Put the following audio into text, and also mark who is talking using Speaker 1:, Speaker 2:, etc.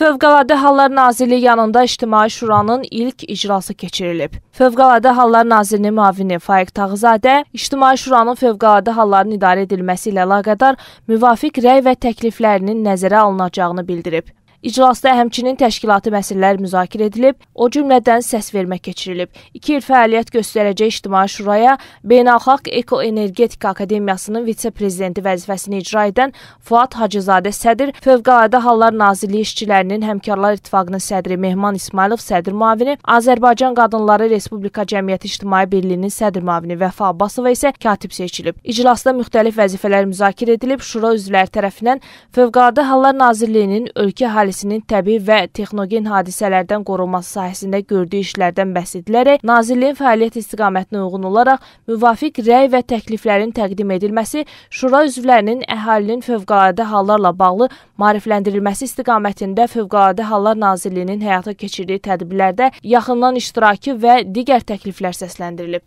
Speaker 1: Fövqəladə Hallar Nazirliyi yanında İctimai Şuranın ilk iclası keçirilib. Fövqəladə Hallar Nazirinin müavini Faiq Tağızadə İctimai Şuranın fövqəladə halların idarə edilməsi ilə əlaqədar müvafiq rəy və təkliflərinin nəzərə alınacağını bildirib. İclasda həmçinin təşkilati məsələlər müzakirə edilib, o cümlədən səsvermə keçirilib. 2 il fəaliyyət göstərəcək İctimai Şuraya Beynəlxalq Ekoenergetika Akademiyasının vitse-prezidenti vəzifəsini icra edən Fuad Hacızadə sədr, Fövqəladə Hallar Nazirliyi işçilərinin Həmkarlar İttifaqının sədri Mehman İsmailov sədr müavini, Azərbaycan Qadınları Respublika Cəmiyyəti İctimai Birliyinin sədr müavini Vəfa Abbasova isə katib seçilib. İclasda müxtəlif vəzifələr müzakirə edilib, şura üzvləri tərəfindən Fövqəladə Hallar Nazirliyinin ölkə əhalisi əhalisinin təbii və texnogen hadisələrdən qorunması sahəsində gördüyü işlərdən bəhs edilərək Nazirliyin fəaliyyət istiqamətinə uyğun olaraq müvafiq rəy və təkliflərin təqdim edilməsi, şura üzvlərinin əhalinin fövqəladə hallarla bağlı maarifləndirilməsi istiqamətində Fövqəladə Hallar Nazirliyinin həyata keçirdiyi tədbirlərdə yaxından iştirakı və digər təkliflər səsləndirilib.